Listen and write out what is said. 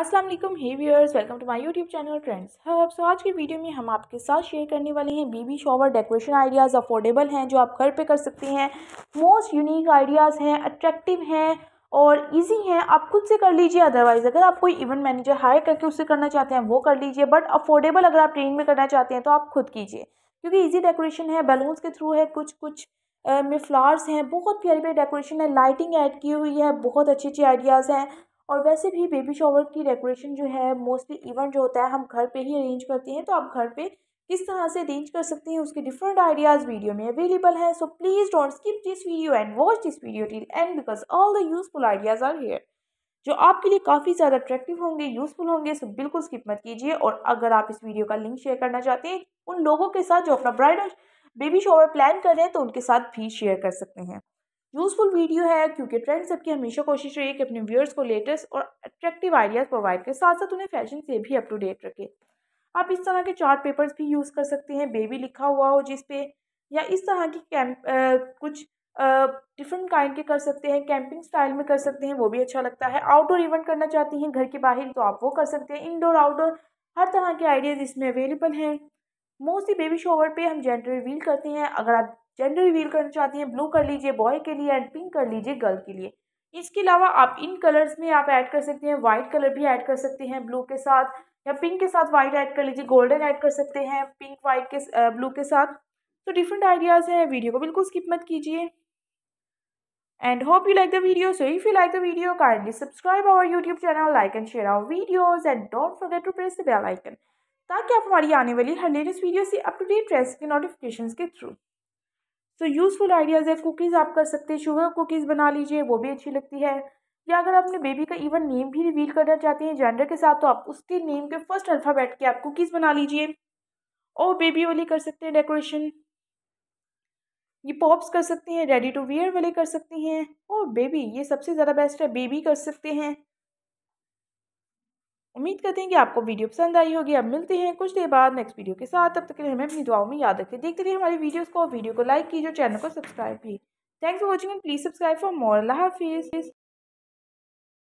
अस्सलाम वालेकुम hey viewers welcome to my YouTube channel friends hub so आज की वीडियो में हम आपके साथ शेयर करने वाले हैं baby shower decoration ideas affordable हैं जो आप घर पे कर सकते हैं मोस्ट यूनिक आइडियाज़ हैं अट्रैक्टिव हैं और इजी हैं आप खुद से कर लीजिए अदरवाइज़ अगर आप कोई इवेंट मैनेजर हायर करके उससे करना चाहते हैं वो कर लीजिए बट अफोर्डेबल अगर आप ट्रेन में करना चाहते हैं तो आप खुद कीजिए क्योंकि ईजी डेकोरेशन है बैलून्स के थ्रू है कुछ कुछ में फ्लावर्स हैं बहुत प्यारी प्यारी डेकोरेशन है लाइटिंग ऐड की हुई है बहुत अच्छे अच्छे आइडियाज़ हैं और वैसे भी बेबी शॉवर की डेकोरेशन जो है मोस्टली इवेंट जो होता है हम घर पे ही अरेंज करते हैं तो आप घर पे किस तरह से अरेंज कर सकते हैं उसके डिफरेंट आइडियाज़ वीडियो में अवेलेबल है so please don't skip this video and watch this video till end because all the useful ideas are here जो आपके लिए काफ़ी ज़्यादा अट्रैक्टिव होंगे यूज़फुल होंगे सो बिल्कुल स्किप मत कीजिए और अगर आप इस वीडियो का लिंक शेयर करना चाहते हैं उन लोगों के साथ जो अपना ब्राइडल बेबी शॉवर प्लान कर रहे हैं तो उनके साथ भी शेयर कर सकते हैं यूज़फुल वीडियो है क्योंकि ट्रेंड सबकी हमेशा कोशिश रही है कि अपने व्यूअर्स को लेटेस्ट और अट्रैक्टिव आइडियाज़ प्रोवाइड करें साथ साथ उन्हें फैशन से भी अप टू डेट रखें आप इस तरह के चार्ट पेपर्स भी यूज़ कर सकते हैं बेबी लिखा हुआ हो जिस पे या इस तरह की कैंप कुछ डिफरेंट काइंड के कर सकते हैं कैंपिंग स्टाइल में कर सकते हैं वो भी अच्छा लगता है आउटडोर इवेंट करना चाहती हैं घर के बाहर तो आप वो कर सकते हैं इनडोर आउटडोर हर तरह के आइडियाज़ इसमें अवेलेबल हैं मोस्टली बेबी शोवर पे हम जेंडर रिवील करते हैं अगर आप जेंडर रिवील करना चाहती हैं ब्लू कर लीजिए बॉय के लिए एंड पिंक कर लीजिए गर्ल के लिए इसके अलावा आप इन कलर्स में आप ऐड कर सकते हैं वाइट कलर भी ऐड कर सकते हैं ब्लू के साथ या पिंक के साथ वाइट ऐड कर लीजिए गोल्डन ऐड कर सकते हैं पिंक वाइट के ब्लू के साथ तो डिफरेंट आइडियाज़ हैं वीडियो को बिल्कुल स्किप मत कीजिए and hope you like the video so if you like the video kindly subscribe our YouTube channel like and share our videos and don't forget to press the bell icon ताकि आप हमारी आने वाली हर latest video से up रह सकें notification के थ्रू सो यूज़फुल आइडियाज़ है कुकीज़ आप कर सकते हैं शुगर कुकीज़ बना लीजिए वो भी अच्छी लगती है या अगर आपने बेबी का इवन नेम भी रिवील करना चाहते हैं जेंडर के साथ तो आप उसके नेम के फर्स्ट अल्फ़ाबेट के आप कुकीज़ बना लीजिए और बेबी वाली कर सकते हैं डेकोरेशन ये पॉप्स कर सकते हैं रेडी टू वेयर वाले कर सकते हैं और बेबी ये सबसे ज़्यादा बेस्ट है बेबी कर सकते हैं उम्मीद करते हैं कि आपको वीडियो पसंद आई होगी अब मिलते हैं कुछ देर बाद नेक्स्ट वीडियो के साथ तब तक के लिए हमें अपनी दुआओं में याद रखें देखते रहिए हमारी वीडियोज़ को वीडियो को लाइक कीजिए चैनल को सब्सक्राइब भी thanks for watching and please subscribe for more अल्लाह हाफिज़